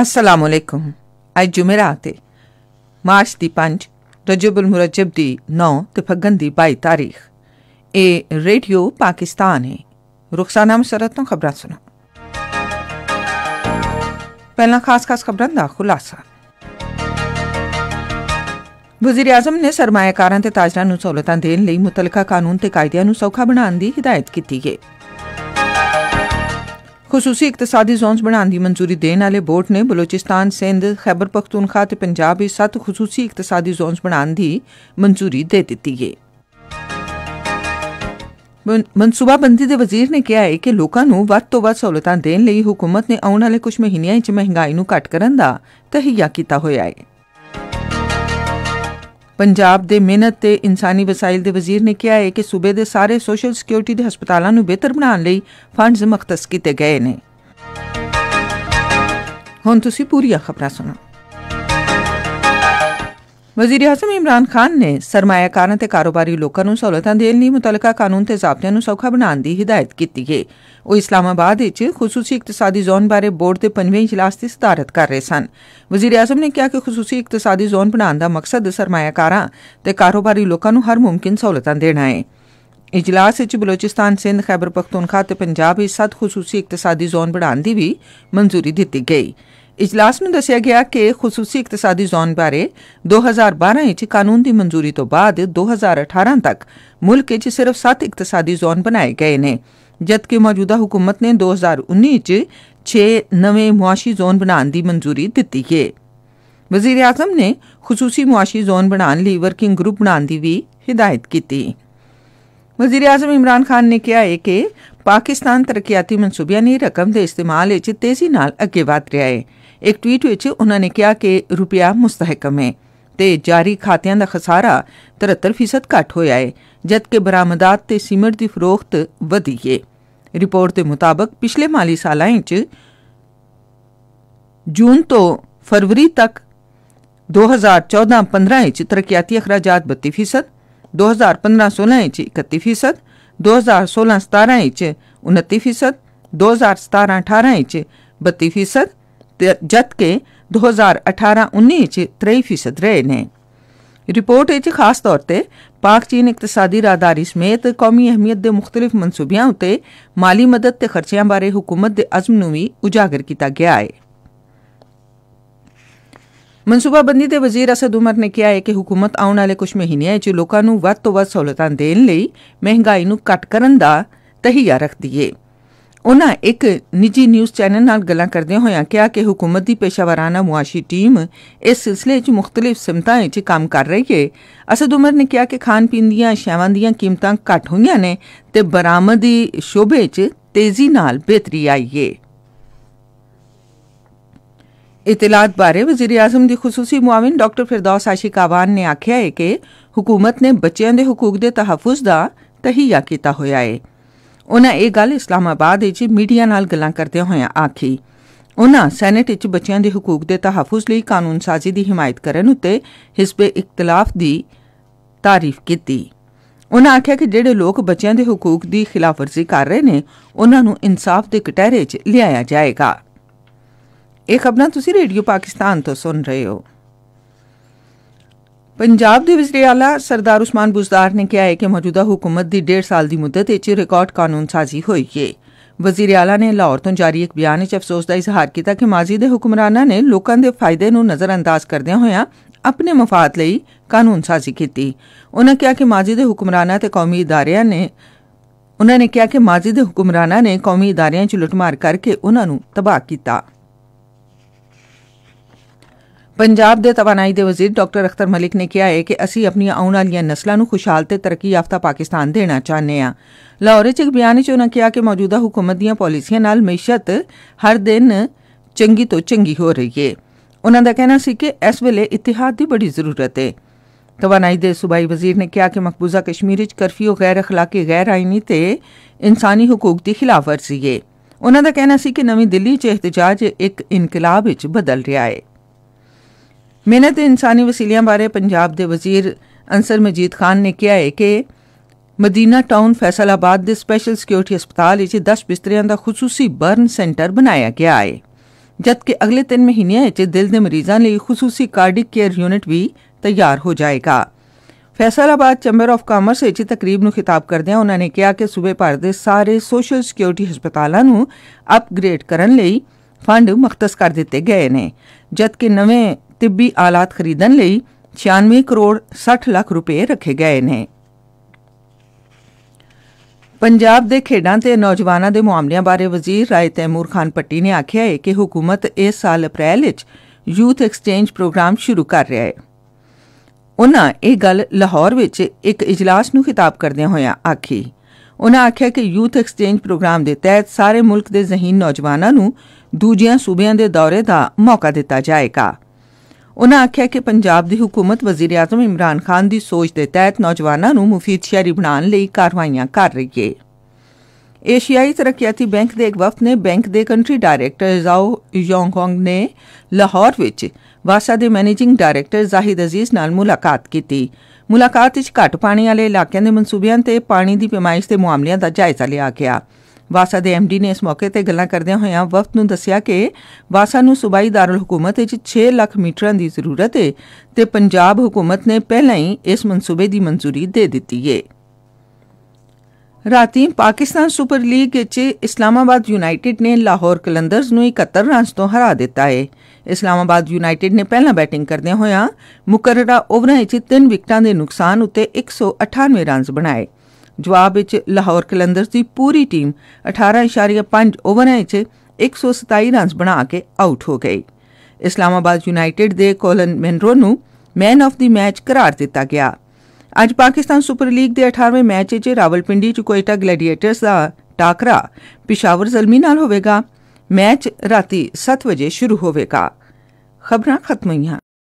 ਅਸਲਾਮੁਅਲੈਕਮ ਅੱਜ ਜੁਮੇਰਾਤ ਹੈ ਮਾਰਚ ਦੀ 5 ਰਜਬੁਲ ਮੁਰਜਬ ਦੀ 9 ਤੇ ਫੱਗਣ ਦੀ 22 ਤਾਰੀਖ ਇਹ ਰੇਡੀਓ ਪਾਕਿਸਤਾਨ ਹੈ ਰੁਖਸਾਨਾ ਮਸਰਤ ਤੋਂ ਖਬਰਾਂ ਸੁਣੋ ਪਹਿਲਾਂ ਖਾਸ-ਖਾਸ ਖਬਰਾਂ ਦਾ ਖੁਲਾਸਾ ਵਜ਼ੀਰ ਆਜ਼ਮ ਨੇ ਸਰਮਾਇਕਾਰਾਂ ਤੇ ਤਾਜਰਾਂ ਨੂੰ ਸਹੂਲਤਾਂ ਦੇਣ ਲਈ ਮੁਤਲਕਾ ਕਾਨੂੰਨ ਤੇ ਕਾਇਦਿਆਂ ਨੂੰ ਸੌਖਾ ਬਣਾਉਣ ਦੀ ਹਦਾਇਤ ਕੀਤੀ ਹੈ ਖਸੂਸੀ ਇਕਤਸਾਦੀ ਜ਼ੋਨਸ ਬਣਾਉਣ ਦੀ ਮਨਜ਼ੂਰੀ ਦੇਣ ਵਾਲੇ ਬੋਰਡ ਨੇ ਬਲੋਚਿਸਤਾਨ ਸਿੰਧ ਖੈਬਰ ਪਖਤੂਨਖਾ ਤੇ ਪੰਜਾਬ ਵਿੱਚ ਸੱਤ ਖਸੂਸੀ ਇਕਤਸਾਦੀ ਜ਼ੋਨਸ ਬਣਾਉਣ ਦੀ ਮਨਜ਼ੂਰੀ ਦੇ ਦਿੱਤੀ ਹੈ ਮਨਸੂਬਾਬੰਦੀ ਦੇ ਵਜ਼ੀਰ ਨੇ ਕਿਹਾ ਹੈ ਕਿ ਲੋਕਾਂ ਨੂੰ ਵੱਧ ਤੋਂ ਵੱਧ ਸਹੂਲਤਾਂ ਦੇਣ ਲਈ ਹਕੂਮਤ ਨੇ ਆਉਣ ਵਾਲੇ ਕੁਝ ਮਹੀਨਿਆਂ ਵਿੱਚ ਮਹਿੰਗਾਈ ਨੂੰ ਘਟ ਕਰਨ ਦਾ ਤਹਈਆ ਕੀਤਾ ਹੋਇਆ ਹੈ ਪੰਜਾਬ ਦੇ ਮਿਹਨਤ ਤੇ ਇਨਸਾਨੀ ਵਸਾਇਲ ਦੇ ਵਜ਼ੀਰ ਨੇ ਕਿਹਾ ਹੈ ਕਿ ਸੂਬੇ ਦੇ ਸਾਰੇ ਸੋਸ਼ਲ ਸਿਕਿਉਰਿਟੀ ਦੇ ਹਸਪਤਾਲਾਂ ਨੂੰ ਬਿਹਤਰ ਬਣਾਉਣ ਲਈ ਫੰਡਸ ਮੁਖਤਸ ਕੀਤੇ ਗਏ ਨੇ ਹੁਣ ਤੁਸੀਂ ਪੂਰੀ ਖਬਰਾਂ ਸੁਣੋ ਵਜ਼ੀਰ ਆਜ਼ਮ ਇਮਰਾਨ ਖਾਨ ਨੇ ਸਰਮਾਇਆਕਾਰਾਂ ਤੇ ਕਾਰੋਬਾਰੀ ਲੋਕਾਂ ਨੂੰ ਸਹੂਲਤਾਂ ਦੇਣ ਲਈ ਮੁਤਲਕਾ ਕਾਨੂੰਨ ਤੇ ਜ਼ਾਬਤਿਆਂ ਨੂੰ ਸੌਖਾ ਬਣਾਉਣ ਦੀ ਹਦਾਇਤ ਕੀਤੀ ਹੈ ਉਹ ਇਸਲਾਮਾਬਾਦ ਵਿੱਚ ਖਸੂਸੀ ਇਕਤਸਾਦੀ ਜ਼ੋਨ ਬਾਰੇ ਬੋਰਡ ਦੇ 5ਵੇਂ ਇਜਲਾਸ ਦੀ ਸਦਾਰਤ ਕਰ ਰਹੇ ਸਨ ਵਜ਼ੀਰ ਆਜ਼ਮ ਨੇ ਕਿਹਾ ਕਿ ਖਸੂਸੀ ਇਕਤਸਾਦੀ ਜ਼ੋਨ ਬਣਾਉਣ ਦਾ ਮਕਸਦ ਸਰਮਾਇਆਕਾਰਾਂ ਤੇ ਕਾਰੋਬਾਰੀ ਲੋਕਾਂ ਨੂੰ ਹਰ ਮੁਮਕਿਨ ਸਹੂਲਤਾਂ ਦੇਣਾ ਹੈ ਇਜਲਾਸ ਵਿੱਚ ਬਲੋਚਿਸਤਾਨ ਸਿੰਧ ਖੈਬਰ ਪਖਤੂਨਖਵਾ ਤੇ ਪੰਜਾਬ ਵਿੱਚ ਸੱਤ ਖਸੂਸੀ ਇਕਤਸਾਦੀ ਜ਼ੋਨ ਬਣਾਉਣ ਦੀ ਵੀ ਮਨਜ਼ੂਰੀ ਦਿੱਤੀ ਗਈ ਇਜਲਾਸ ਨੂੰ ਦੱਸਿਆ ਗਿਆ ਕਿ ਖਸੂਸੀ ਇਕਤਸਾਦੀ ਜ਼ੋਨ ਬਾਰੇ 2012 ਵਿੱਚ ਕਾਨੂੰਨ ਦੀ ਮਨਜ਼ੂਰੀ ਤੋਂ ਬਾਅਦ 2018 ਤੱਕ ਮੁਲਕ ਵਿੱਚ ਸਿਰਫ 7 ਇਕਤਸਾਦੀ ਜ਼ੋਨ ਬਣਾਏ ਗਏ ਨੇ ਜਦਕਿ ਮੌਜੂਦਾ ਹਕੂਮਤ ਨੇ 2019 ਵਿੱਚ 6 ਨਵੇਂ ਮੁਆਸ਼ੀ ਜ਼ੋਨ ਬਣਾਉਣ ਦੀ ਮਨਜ਼ੂਰੀ ਦਿੱਤੀ ਹੈ ਵਜ਼ੀਰ ਆਜ਼ਮ ਨੇ ਖਸੂਸੀ ਮੁਆਸ਼ੀ ਜ਼ੋਨ ਬਣਾਉਣ ਲਈ ਵਰਕਿੰਗ ਗਰੁੱਪ ਬਣਾਉਣ ਦੀ ਵੀ ਹਿਦਾਇਤ ਕੀਤੀ ਵਜ਼ੀਰ ਆਜ਼ਮ ਇਮਰਾਨ ਖਾਨ ਨੇ ਕਿਹਾ ਹੈ ਕਿ ਪਾਕਿਸਤਾਨ ਤਰੱਕੀਆਤੀ ਮਨਸੂਬਿਆਂ ਨੇ ਰਕਮ ਦੇ ਇਸਤੇਮਾਲ ਵਿੱਚ ਤੇਜ਼ੀ ਨਾਲ ਅੱਗੇ ਵਧ ਰਿਹਾ ਹੈ ਇੱਕ ਟਵੀਟ ਵਿੱਚ ਉਹਨਾਂ ਨੇ ਕਿਹਾ ਕਿ ਰੁਪਿਆ ਮੁਸਤਹਕਮ ਹੈ ਤੇ ਜਾਰੀ ਖਾਤਿਆਂ ਦਾ ਖਸਾਰਾ 73% ਘਟ ਹੋਇਆ ਹੈ ਜਦਕਿ ਬਰਾਮਦਾਤ ਤੇ ਸੀਮਿੰਟ ਦੀ ਫਰੋਖਤ ਵਧੀ ਹੈ ਰਿਪੋਰਟ ਦੇ ਮੁਤਾਬਕ ਪਿਛਲੇ ਮਾਲੀ ਸਾਲਾਂ ਵਿੱਚ ਜੂਨ ਤੋਂ ਫਰਵਰੀ ਤੱਕ 2014-15 ਵਿੱਚ ਤਰਕਿਆਤੀ ਖਰਚਾਤ 32% 2015-16 ਵਿੱਚ 31% 2016-17 ਵਿੱਚ 29% 2017-18 ਵਿੱਚ 32% ਜਦ ਕਿ 2018-19 ਚ 23% ਰਹੇ ਨੇ ਰਿਪੋਰਟ ਵਿੱਚ ਖਾਸ ਤੌਰ ਤੇ ਪਾਕ ਚੀਨ ਇਕਤਸਾਦੀ ਰਾਦਾਰੀ ਸਮੇਤ ਕੌਮੀ ਅਹਿਮੀਅਤ ਦੇ ਮੁxtਲਿਫ ਮਨਸੂਬਿਆਂ ਉਤੇ مالی ਮਦਦ ਤੇ ਖਰਚਿਆਂ ਬਾਰੇ ਹਕੂਮਤ ਦੇ ਅਜ਼ਮ ਨੂੰ ਵੀ ਉਜਾਗਰ ਕੀਤਾ ਗਿਆ ਹੈ ਮਨਸੂਬਾਬੰਦੀ ਦੇ ਵਜ਼ੀਰ ਅਸਦ ਉਮਰ ਨੇ ਕਿਹਾ ਹੈ ਕਿ ਹਕੂਮਤ ਆਉਣ ਵਾਲੇ ਕੁਝ ਮਹੀਨਿਆਂ ਵਿੱਚ ਲੋਕਾਂ ਨੂੰ ਵੱਧ ਤੋਂ ਵੱਧ ਸਹੂਲਤਾਂ ਦੇਣ ਲਈ ਮਹਿੰਗਾਈ ਨੂੰ ਘਟ ਕਰਨ ਦਾ ਤਹੀਆ ਰੱਖਦੀ ਹੈ ਉਹਨਾਂ ਇੱਕ ਨਿੱਜੀ ਨਿਊਜ਼ ਚੈਨਲ ਨਾਲ ਗੱਲਾਂ ਕਰਦੇ ਹੋਇਆਂ ਕਿਹਾ ਕਿ ਹਕੂਮਤ ਦੀ ਪੇਸ਼ਾਵਰਾਨਾ ਮੁਆਸ਼ੀ ਟੀਮ ਇਸ ਸਿਲਸਿਲੇ 'ਚ ਮੁxtਲਿਫ ਸਮਤਾਂ 'ਚ ਕੰਮ ਕਰ ਰਹੀ ਹੈ ਅਸਦ ਉਮਰ ਨੇ ਕਿਹਾ ਕਿ ਖਾਣ ਪੀਣ ਦੀਆਂ ਸ਼ੈਵਾਂ ਦੀਆਂ ਕੀਮਤਾਂ ਘਟ ਹੋਈਆਂ ਨੇ ਤੇ ਬਰਾਮਦੀ ਸ਼ੋਬੇ 'ਚ ਤੇਜ਼ੀ ਨਾਲ ਬਿਹਤਰੀ ਆਈ ਹੈ ਇਤਲਾਤ ਬਾਰੇ ਵਜ਼ੀਰ ਆਜ਼ਮ ਦੀ ਖਸੂਸੀ ਮੁਆਵਿਨ ਡਾਕਟਰ ਫਿਰਦੌਸ ਆਸ਼ੀ ਆਵਾਨ ਨੇ ਆਖਿਆ ਹੈ ਕਿ ਹਕੂਮਤ ਨੇ ਬੱਚਿਆਂ ਦੇ ਹਕੂਕ ਦੇ ਤਹਫੁਜ਼ ਦਾ ਤਹੀਆ ਕੀਤਾ ਹੋਇਆ ਹੈ ਉਹਨਾਂ ਇਹ ਗੱਲ ਇਸਲਾਮਾਬਾਦ ਵਿੱਚ ਮੀਡੀਆ ਨਾਲ ਗੱਲਾਂ ਕਰਦੇ ਹੋਏ ਆਖੀ ਉਹਨਾਂ ਸੈਨੇਟ ਵਿੱਚ ਬੱਚਿਆਂ ਦੇ ਹਕੂਕ ਦੇ ਤਹਫੁਜ਼ ਲਈ ਕਾਨੂੰਨ ਸਾਜ਼ੀ ਦੀ ਹਮਾਇਤ ਕਰਨ ਉਤੇ ਹਿਸਬੇ ਇਖਤਲਾਫ ਦੀ ਤਾਰੀਫ ਕੀਤੀ ਉਹਨਾਂ ਆਖਿਆ ਕਿ ਜਿਹੜੇ ਲੋਕ ਬੱਚਿਆਂ ਦੇ ਹਕੂਕ ਦੀ ਖਿਲਾਫਵਰਜ਼ੀ ਕਰ ਰਹੇ ਨੇ ਉਹਨਾਂ ਨੂੰ ਇਨਸਾਫ ਦੇ ਕਟਹਿਰੇ 'ਚ ਲਿਆਇਆ ਜਾਏਗਾ ਇਹ ਖਬਰਾਂ ਤੁਸੀਂ ਰੇਡੀਓ ਪਾਕਿਸਤਾਨ ਤੋਂ ਸੁਣ ਰਹੇ ਹੋ ਪੰਜਾਬ ਦੇ ਵਜ਼ੀਰ ਆਲਾ ਸਰਦਾਰ ਉਸਮਾਨ ਬੁਜ਼ਦਾਰ ਨੇ ਕਿਹਾ ਹੈ ਕਿ ਮੌਜੂਦਾ ਹਕੂਮਤ ਦੀ 1.5 ਸਾਲ ਦੀ ਮੁੱਦਤ ਵਿੱਚ ਰਿਕਾਰਡ ਕਾਨੂੰਨ ਸਾਜ਼ੀ ਹੋਈ ਹੈ ਵਜ਼ੀਰ ਆਲਾ ਨੇ ਲਾਹੌਰ ਤੋਂ ਜਾਰੀ ਇੱਕ ਬਿਆਨ ਵਿੱਚ ਅਫਸੋਸ ਦਾ ਇਜ਼ਹਾਰ ਕੀਤਾ ਕਿ ਮਾਜ਼ੀ ਦੇ ਹੁਕਮਰਾਨਾਂ ਨੇ ਲੋਕਾਂ ਦੇ ਫਾਇਦੇ ਨੂੰ ਨਜ਼ਰਅੰਦਾਜ਼ ਕਰਦਿਆਂ ਹੋਇਆਂ ਆਪਣੇ ਮਫਾਦ ਲਈ ਕਾਨੂੰਨ ਸਾਜ਼ੀ ਕੀਤੀ ਉਹਨਾਂ ਕਿਹਾ ਕਿ ਮਾਜ਼ੀ ਦੇ ਹੁਕਮਰਾਨਾਂ ਤੇ ਕੌਮੀ ਇਦਾਰਿਆਂ ਨੇ ਉਹਨਾਂ ਨੇ ਕਿਹਾ ਕਿ ਮਾਜ਼ੀ ਦੇ ਹੁਕਮਰਾਨਾਂ ਨੇ ਕੌਮੀ ਇਦਾਰਿਆਂ 'ਚ ਲੁੱਟਮਾਰ ਕਰਕੇ ਉਹਨਾਂ ਨੂੰ ਤਬਾਹ ਕੀਤਾ ਪੰਜਾਬ ਦੇ ਤਵਨਾਈ ਦੇ ਵਜ਼ੀਰ ਡਾਕਟਰ ਅਖਤਰ ਮਲਿਕ ਨੇ ਕਿਹਾ ਹੈ ਕਿ ਅਸੀਂ ਆਪਣੀਆਂ ਆਉਣ ਵਾਲੀਆਂ ਨਸਲਾਂ ਨੂੰ ਖੁਸ਼ਹਾਲ ਤੇ ਤਰੱਕੀ ਯਾਫਤਾ ਪਾਕਿਸਤਾਨ ਦੇਣਾ ਚਾਹੁੰਦੇ ਹਾਂ ਲਾਹੌਰ ਵਿੱਚ ਇੱਕ ਬਿਆਨ ਵਿੱਚ ਉਹਨਾਂ ਕਿਹਾ ਕਿ ਮੌਜੂਦਾ ਹਕੂਮਤ ਦੀਆਂ ਪਾਲਿਸੀਆਂ ਨਾਲ ਮੈਸ਼ਤ ਹਰ ਦਿਨ ਚੰਗੀ ਤੋਂ ਚੰਗੀ ਹੋ ਰਹੀ ਹੈ ਉਹਨਾਂ ਦਾ ਕਹਿਣਾ ਸੀ ਕਿ ਇਸ ਵੇਲੇ ਇਤਿਹਾਦ ਦੀ ਬੜੀ ਜ਼ਰੂਰਤ ਹੈ ਤਵਨਾਈ ਦੇ ਸੂਬਾਈ ਵਜ਼ੀਰ ਨੇ ਕਿਹਾ ਕਿ ਮਕਬੂਜ਼ਾ ਕਸ਼ਮੀਰ ਵਿੱਚ ਕਰਫਿਊ ਗੈਰ اخلاقی ਗੈਰ ਆਇਨੀ ਤੇ ਇਨਸਾਨੀ ਹਕੂਕ ਦੀ ਖਿਲਾਫਵਰਜ਼ੀ ਹੈ ਉਹਨਾਂ ਦਾ ਕਹਿਣਾ ਸੀ ਕਿ ਨਵੀਂ ਦਿੱਲੀ 'ਚ ਇhtਜਾਜ ਇੱਕ ਇਨਕਲਾਬ ਵਿੱਚ ਬਦਲ ਰਿਹਾ ਹੈ ਮਿਹਨਤ ਤੇ ਇਨਸਾਨੀ ਵਸੀਲਿਆਂ ਬਾਰੇ ਪੰਜਾਬ ਦੇ ਵਜ਼ੀਰ ਅੰਸਰ ਮਜੀਦ ਖਾਨ ਨੇ ਕਿਹਾ ਹੈ ਕਿ ਮਦੀਨਾ ਟਾਊਨ ਫੈਸਲਾਬਾਦ ਦੇ ਸਪੈਸ਼ਲ ਸਿਕਿਉਰਿਟੀ ਹਸਪਤਾਲ ਵਿੱਚ 10 ਬਿਸਤਰਿਆਂ ਦਾ ਖਸੂਸੀ ਬਰਨ ਸੈਂਟਰ ਬਣਾਇਆ ਗਿਆ ਹੈ ਜਦਕਿ ਅਗਲੇ 3 ਮਹੀਨਿਆਂ ਵਿੱਚ ਦਿਲ ਦੇ ਮਰੀਜ਼ਾਂ ਲਈ ਖਸੂਸੀ ਕਾਰਡਿਕ ਕੇਅਰ ਯੂਨਿਟ ਵੀ ਤਿਆਰ ਹੋ ਜਾਏਗਾ ਫੈਸਲਾਬਾਦ ਚੈਂਬਰ ਆਫ ਕਾਮਰਸ ਵਿੱਚ ਤਕਰੀਬ ਨੂੰ ਖਿਤਾਬ ਕਰਦਿਆਂ ਉਹਨਾਂ ਨੇ ਕਿਹਾ ਕਿ ਸੂਬੇ ਭਰ ਦੇ ਸਾਰੇ ਸੋਸ਼ਲ ਸਿਕਿਉਰਿਟੀ ਹਸਪਤਾਲਾਂ ਨੂੰ ਅਪਗ੍ਰੇਡ ਕਰਨ ਲਈ ਫੰਡ ਮਖਤਸ ਕਰ ਦਿੱਤੇ ਗਏ ਨੇ ਜਦਕਿ ਨਵੇਂ ਤਿੱਬੀ ਆਲਾਤ ਖਰੀਦਣ ਲਈ 96 ਕਰੋੜ 60 ਲੱਖ ਰੁਪਏ ਰੱਖੇ ਗਏ ਨੇ ਪੰਜਾਬ ਦੇ ਖੇਡਾਂ ਤੇ ਨੌਜਵਾਨਾਂ ਦੇ ਮਾਮਲਿਆਂ ਬਾਰੇ ਵਜ਼ੀਰ ਰਾਏ ਤੈਮੂਰ ਖਾਨ ਪੱਟੀ ਨੇ ਆਖਿਆ ਹੈ ਕਿ ਹਕੂਮਤ ਇਸ ਸਾਲ ਅਪ੍ਰੈਲ ਵਿੱਚ ਯੂਥ ਐਕਸਚੇਂਜ ਪ੍ਰੋਗਰਾਮ ਸ਼ੁਰੂ ਕਰ ਰਿਹਾ ਹੈ ਉਹਨਾਂ ਇਹ ਗੱਲ ਲਾਹੌਰ ਵਿੱਚ ਇੱਕ ਇਜਲਾਸ ਨੂੰ ਖਿਤਾਬ ਕਰਦਿਆਂ ਹੋਇਆਂ ਆਖੀ ਉਹਨਾਂ ਆਖਿਆ ਕਿ ਯੂਥ ਐਕਸਚੇਂਜ ਪ੍ਰੋਗਰਾਮ ਦੇ ਤਹਿਤ ਸਾਰੇ ਮੁਲਕ ਦੇ ਜ਼ਹੀਨ ਨੌਜਵਾਨਾਂ ਨੂੰ ਦੂਜਿਆਂ ਸੂਬਿਆਂ ਦੇ ਦੌਰੇ ਦਾ ਮੌਕਾ ਦਿੱਤਾ ਜਾਏਗਾ ਉਹਨਾਂ ਆਖਿਆ ਕਿ ਪੰਜਾਬ ਦੀ ਹਕੂਮਤ ਵਜ਼ੀਰ-ਆਜ਼ਮ ਇਮਰਾਨ ਖਾਨ ਦੀ ਸੋਚ ਦੇ ਤਹਿਤ ਨੌਜਵਾਨਾਂ ਨੂੰ ਮੁਫੀਦ ਸ਼ਹਿਰੀ ਬਣਾਉਣ ਲਈ ਕਾਰਵਾਈਆਂ ਕਰ ਰਹੀ ਹੈ। ਏਸ਼ੀਆਈ ਤਰੱਕੀਆਤੀ ਬੈਂਕ ਦੇ ਇੱਕ ਵਫਦ ਨੇ ਬੈਂਕ ਦੇ ਕੰਟਰੀ ਡਾਇਰੈਕਟਰ ਜ਼ਾਓ ਯੋਂਗਹੋਂਗ ਨੇ ਲਾਹੌਰ ਵਿੱਚ ਵਾਸਾ ਦੇ ਮੈਨੇਜਿੰਗ ਡਾਇਰੈਕਟਰ ਜ਼ਾਹਿਦ ਅਜ਼ੀਜ਼ ਨਾਲ ਮੁਲਾਕਾਤ ਕੀਤੀ। ਮੁਲਾਕਾਤ ਵਿੱਚ ਘੱਟ ਪਾਣੀ ਵਾਲੇ ਇਲਾਕਿਆਂ ਦੇ ਮਨਸੂਬਿਆਂ ਤੇ ਪਾਣੀ ਦੀ ਪਮਾਇਸ਼ ਦੇ ਮਾਮਲਿਆਂ ਦਾ ਜਾਇਜ਼ਾ ਲਿਆ ਗਿਆ। ਵਾਸਾ ਦੇ ਐਮਡੀ ਨੇ ਇਸ ਮੌਕੇ ਤੇ ਗੱਲਾਂ ਕਰਦਿਆਂ ਹੋਇਆਂ ਵਫਦ ਨੂੰ ਦੱਸਿਆ ਕਿ ਵਾਸਾ ਨੂੰ ਸੂਬਾਈ ਦਾਰੁਲ ਹਕੂਮਤ ਵਿੱਚ 6 ਲੱਖ ਮੀਟਰਾਂ ਦੀ ਜ਼ਰੂਰਤ ਹੈ ਤੇ ਪੰਜਾਬ ਹਕੂਮਤ ਨੇ ਪਹਿਲਾਂ ਹੀ ਇਸ ਮਨਸੂਬੇ ਦੀ ਮਨਜ਼ੂਰੀ ਦੇ ਦਿੱਤੀ ਹੈ ਰਾਤੀ ਪਾਕਿਸਤਾਨ ਸੁਪਰ ਲੀਗ ਵਿੱਚ ਇਸਲਾਮਾਬਾਦ ਯੂਨਾਈਟਿਡ ਨੇ ਲਾਹੌਰ ਕਲੰਦਰਸ ਨੂੰ 71 ਰਨ ਤੋਂ ਹਰਾ ਦਿੱਤਾ ਹੈ। ਇਸਲਾਮਾਬਾਦ ਯੂਨਾਈਟਿਡ ਨੇ ਪਹਿਲਾਂ ਬੈਟਿੰਗ ਕਰਦਿਆਂ ਹੋਇਆਂ ਮੁਕਰਰਾ ਓਵਰਾਂ ਵਿੱਚ 3 ਵਿਕਟਾਂ ਦੇ ਨੁਕਸਾਨ ਉੱਤੇ 198 ਰਨ ਬਣਾਏ। ਜਵਾਬ ਵਿੱਚ ਲਾਹੌਰ ਕਲੰਦਰਸ ਦੀ ਪੂਰੀ ਟੀਮ 18.5 ਓਵਰਾਂ ਵਿੱਚ 127 ਰਨਸ ਬਣਾ ਕੇ ਆਊਟ ਹੋ ਗਈ ਇਸਲਾਮਾਬਾਦ ਯੂਨਾਈਟਿਡ ਦੇ ਕੋਲਨ ਮੈਨਰੋ ਨੂੰ ਮੈਨ ਆਫ ਦੀ ਮੈਚ ਘਰਾਰ ਦਿੱਤਾ ਗਿਆ ਅੱਜ ਪਾਕਿਸਤਾਨ ਸੁਪਰ ਲੀਗ ਦੇ 18ਵੇਂ ਮੈਚ ਵਿੱਚ ਰਾਵਲਪਿੰਡੀ ਚ ਕੋਇਟਾ ਗਲੈਡੀਏਟਰਸ ਦਾ ਟਾਕਰਾ ਪਿਸ਼ਾਵਰ ਜ਼ਲਮੀ ਨਾਲ ਹੋਵੇਗਾ ਮੈਚ ਰਾਤੀ 7 ਵਜੇ ਸ਼ੁਰੂ ਹੋਵੇਗਾ ਖਬਰਾਂ ਖਤਮ ਹੋਈਆਂ